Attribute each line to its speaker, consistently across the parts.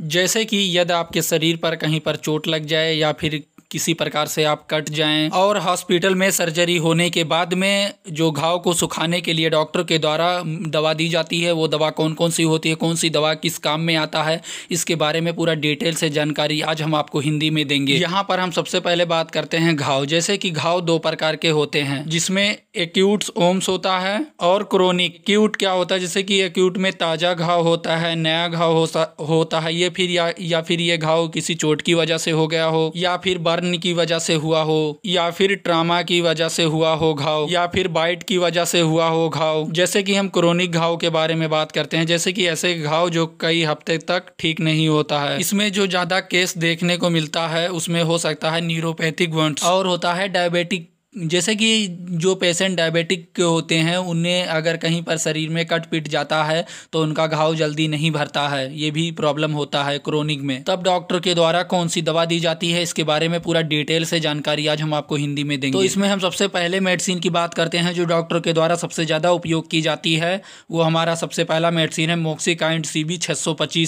Speaker 1: जैसे कि यदि आपके शरीर पर कहीं पर चोट लग जाए या फिर किसी प्रकार से आप कट जाएं और हॉस्पिटल में सर्जरी होने के बाद में जो घाव को सुखाने के लिए डॉक्टर के द्वारा दवा दी जाती है वो दवा कौन कौन सी होती है कौन सी दवा किस काम में आता है इसके बारे में पूरा डिटेल से जानकारी आज हम आपको हिंदी में देंगे यहाँ पर हम सबसे पहले बात करते हैं घाव जैसे कि घाव दो प्रकार के होते हैं जिसमें एक्यूट ओम्स होता है और क्रोनिक क्यूट क्या होता है जैसे कि एक्यूट में ताज़ा घाव होता है नया घाव होता है ये फिर या, या फिर ये घाव किसी चोट की वजह से हो गया हो या फिर बर्न की वजह से हुआ हो या फिर ट्रामा की वजह से हुआ हो घाव या फिर बाइट की वजह से हुआ हो घाव जैसे कि हम क्रोनिक घाव के बारे में बात करते हैं जैसे कि ऐसे घाव जो कई हफ्ते तक ठीक नहीं होता है इसमें जो ज्यादा केस देखने को मिलता है उसमें हो सकता है न्यूरोपैथिक वर्ण और होता है डायबिटिक जैसे कि जो पेशेंट डायबिटिक के होते हैं उन्हें अगर कहीं पर शरीर में कट पिट जाता है तो उनका घाव जल्दी नहीं भरता है ये भी प्रॉब्लम होता है क्रोनिक में तब डॉक्टर के द्वारा कौन सी दवा दी जाती है इसके बारे में पूरा डिटेल से जानकारी आज हम आपको हिंदी में देंगे तो इसमें हम सबसे पहले मेडिसिन की बात करते हैं जो डॉक्टर के द्वारा सबसे ज़्यादा उपयोग की जाती है वो हमारा सबसे पहला मेडिसिन है मोक्सिकाइंड सी बी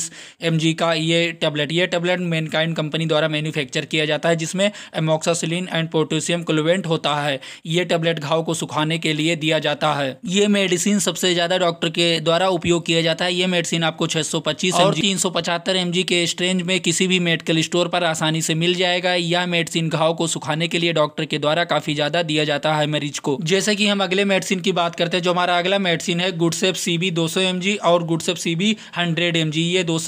Speaker 1: का ये टेबलेट ये टेबलेट मेनकाइंड कंपनी द्वारा मैन्युफैक्चर किया जाता है जिसमें एमोक्सासिलीन एंड पोटेशियम क्लोवेंट होता है जाता है ये टेबलेट घाव को सुखाने के लिए दिया जाता है ये मेडिसिन सबसे ज़्यादा डॉक्टर के द्वारा उपयोग किया जाता है ये मेडिसिन आपको 625 और 375 एमजी के स्ट्रेंज में किसी भी मेडिकल स्टोर पर आसानी से मिल जाएगा यह मेडिसिन घाव को सुखाने के लिए डॉक्टर के द्वारा काफ़ी ज़्यादा दिया जाता है मरीज को जैसे कि हम अगले मेडिसिन की बात करते हैं जो हमारा अगला मेडिसिन है गुडसेप सी बी दो और गुडसेप सी बी हंड्रेड ये दो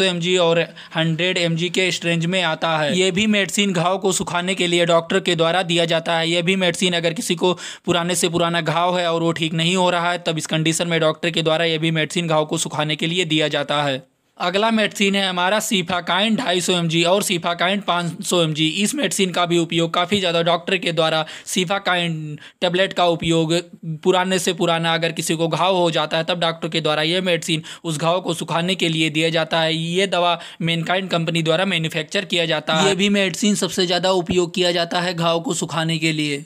Speaker 1: और हंड्रेड एम के स्ट्रेंज में आता है ये भी मेडिसिन घाव को सुखाने के लिए डॉक्टर के द्वारा दिया जाता है ये भी मेडिसिन लेकिन अगर किसी को पुराने से पुराना घाव है और वो ठीक नहीं हो रहा है तब इस कंडीशन में डॉक्टर के द्वारा यह भी मेडिसिन घाव को सुखाने के लिए दिया जाता है अगला मेडिसिन है हमारा सीफाकाइन ढाई सौ एम और सीफाकाइन पाँच सौ एम इस मेडिसिन का भी उपयोग काफ़ी ज़्यादा डॉक्टर के द्वारा सीफाकाइन टेबलेट का उपयोग पुराने से पुराना अगर किसी को घाव हो जाता है तब डॉक्टर के द्वारा यह मेडिसिन उस घाव को सुखाने के लिए दिया जाता है ये दवा मेनकाइन कंपनी द्वारा मैन्युफैक्चर किया जाता है ये भी मेडिसिन सबसे ज़्यादा उपयोग किया जाता है घाव को सुखाने के लिए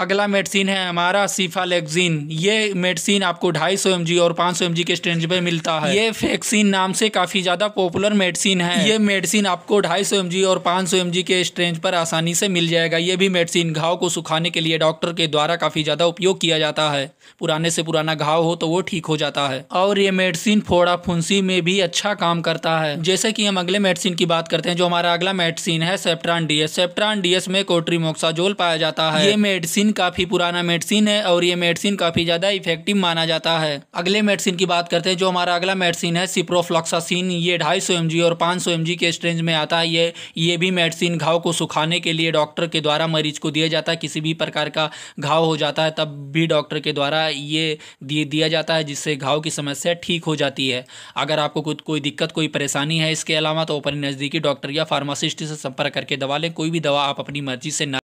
Speaker 1: अगला मेडिसिन है हमारा सीफालेक्सिन ये मेडिसिन आपको 250 सौ और 500 सौ के स्ट्रेंज पे मिलता है ये फेक्सिन नाम से काफ़ी ज़्यादा पॉपुलर मेडिसिन है ये मेडिसिन आपको 250 सौ और 500 सौ के स्ट्रेंज पर आसानी से मिल जाएगा ये भी मेडिसिन घाव को सुखाने के लिए डॉक्टर के द्वारा काफ़ी ज़्यादा उपयोग किया जाता है पुराने से पुराना घाव हो तो वो ठीक हो जाता है और ये मेडिसिन फोड़ा फुंसी में भी अच्छा काम करता है जैसे कि हम अगले मेडिसिन की बात करते हैं जो हमारा अगला मेडिसिन है Septran D S Septran D S में कोट्रीमोक्साजोल पाया जाता है ये मेडिसिन मेडिसिन काफ़ी पुराना मेडिसिन है और ये मेडिसिन काफ़ी ज़्यादा इफेक्टिव माना जाता है अगले मेडिसिन की बात करते हैं जो हमारा अगला मेडिसिन है सिप्रोफ्लॉक्सासिन ये ढाई सौ और पाँच सौ के स्ट्रेंज में आता है ये ये भी मेडिसिन घाव को सुखाने के लिए डॉक्टर के द्वारा मरीज को दिया जाता है किसी भी प्रकार का घाव हो जाता है तब भी डॉक्टर के द्वारा ये दिया जाता है जिससे घाव की समस्या ठीक हो जाती है अगर आपको कोई दिक्कत कोई परेशानी है इसके अलावा तो अपने नज़दीकी डॉक्टर या फार्मासिस्ट से संपर्क करके दवा लें कोई भी दवा आप अपनी मर्जी से न